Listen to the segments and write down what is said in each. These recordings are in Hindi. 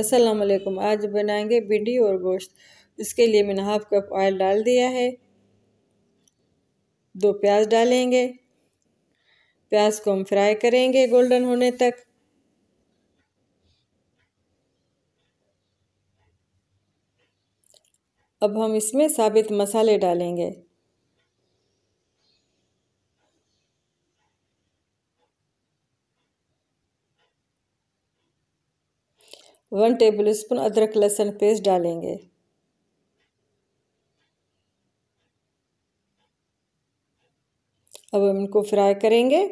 अस्सलाम वालेकुम आज बनाएंगे भिंडी और गोश्त इसके लिए मैंने हाफ कप ऑयल डाल दिया है दो प्याज डालेंगे प्याज को हम फ्राई करेंगे गोल्डन होने तक अब हम इसमें साबित मसाले डालेंगे वन टेबल स्पून अदरक लहसुन पेस्ट डालेंगे अब हम इनको फ्राई करेंगे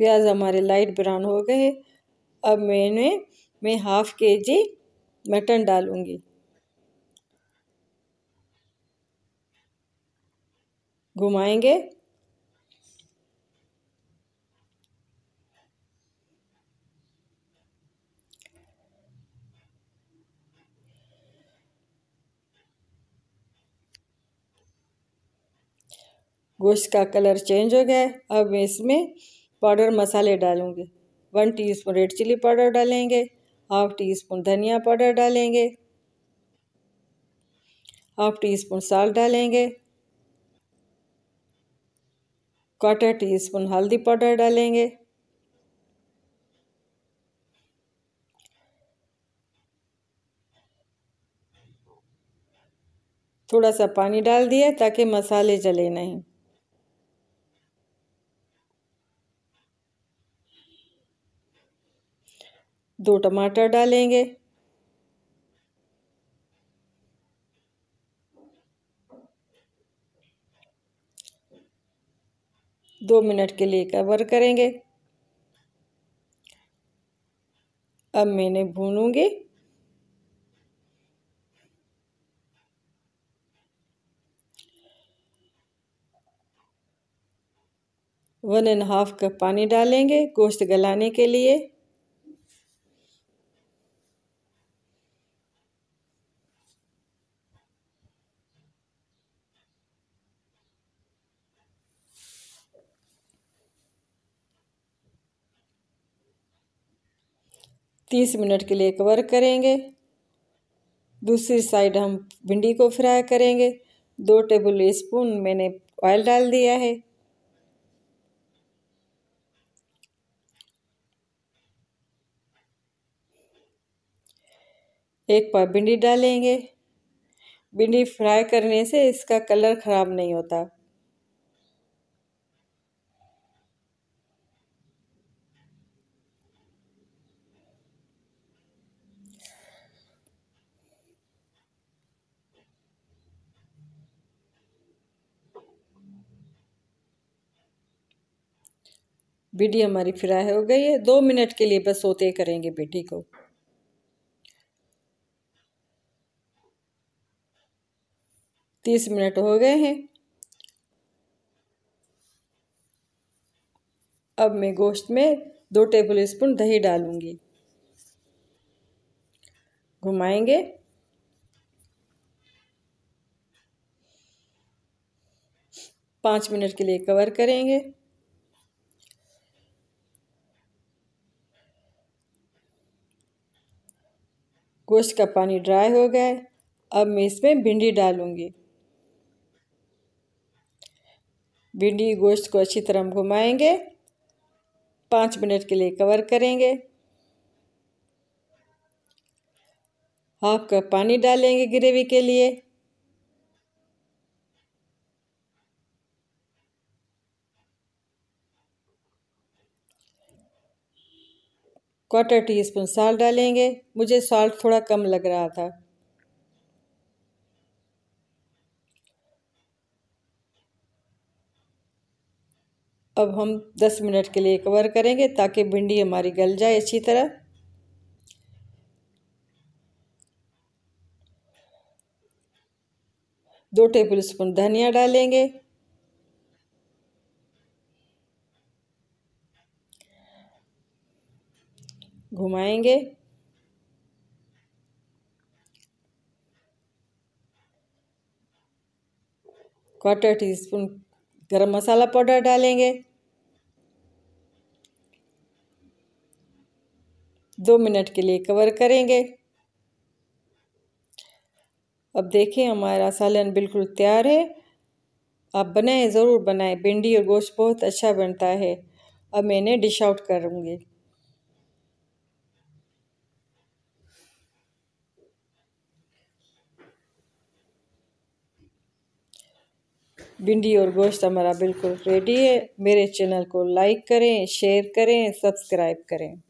प्याज हमारे लाइट ब्राउन हो गए अब मैंने मैं हाफ़ के जी मटन डालूंगी घुमाएंगे गोश्त का कलर चेंज हो गया अब मैं इसमें पाउडर मसाले डालूंगी one teaspoon red chilli powder डालेंगे हाफ टी स्पून धनिया पाउडर डालेंगे हाफ टी स्पून साल्ट डालेंगे क्वार्टर टी स्पून हल्दी पाउडर डालेंगे थोड़ा सा पानी डाल दिया ताकि मसाले जले नहीं दो टमाटर डालेंगे दो मिनट के लिए कवर करेंगे अब मैंने भूनूंगी वन एंड हाफ कप पानी डालेंगे गोश्त गलाने के लिए तीस मिनट के लिए कवर करेंगे दूसरी साइड हम भिंडी को फ्राई करेंगे दो टेबल स्पून मैंने ऑयल डाल दिया है एक पाव भिंडी डालेंगे भिंडी फ्राई करने से इसका कलर ख़राब नहीं होता भिंडी हमारी फ्राई हो गई है दो मिनट के लिए बस सोते करेंगे भिंडी को तीस मिनट हो गए हैं अब मैं गोश्त में दो टेबल स्पून दही डालूंगी घुमाएंगे पाँच मिनट के लिए कवर करेंगे गोश्त का पानी ड्राई हो गया है अब मैं इसमें भिंडी डालूँगी भिंडी गोश्त को अच्छी तरह घुमाएंगे घुमाएँगे पाँच मिनट के लिए कवर करेंगे हाफ कप पानी डालेंगे ग्रेवी के लिए क्वार्टर टी स्पून साल्ट डालेंगे मुझे साल्ट थोड़ा कम लग रहा था अब हम 10 मिनट के लिए कवर करेंगे ताकि भिंडी हमारी गल जाए अच्छी तरह दो टेबल स्पून धनिया डालेंगे घुमाएंगे क्वार्टर टी स्पून गरम मसाला पाउडर डालेंगे दो मिनट के लिए कवर करेंगे अब देखें हमारा सालन बिल्कुल तैयार है आप बनाएं ज़रूर बनाएं भिंडी और गोश्त बहुत अच्छा बनता है अब मैंने डिश आउट करूँगी भिंडी और गोश्त हमारा बिल्कुल रेडी है मेरे चैनल को लाइक करें शेयर करें सब्सक्राइब करें